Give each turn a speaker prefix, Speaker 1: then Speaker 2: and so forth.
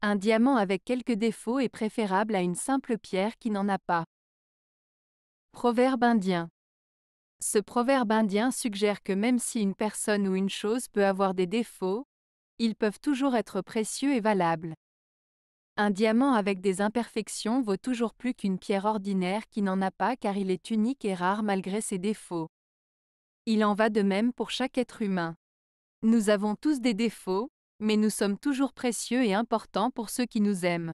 Speaker 1: Un diamant avec quelques défauts est préférable à une simple pierre qui n'en a pas. Proverbe indien. Ce proverbe indien suggère que même si une personne ou une chose peut avoir des défauts, ils peuvent toujours être précieux et valables. Un diamant avec des imperfections vaut toujours plus qu'une pierre ordinaire qui n'en a pas car il est unique et rare malgré ses défauts. Il en va de même pour chaque être humain. Nous avons tous des défauts, mais nous sommes toujours précieux et importants pour ceux qui nous aiment.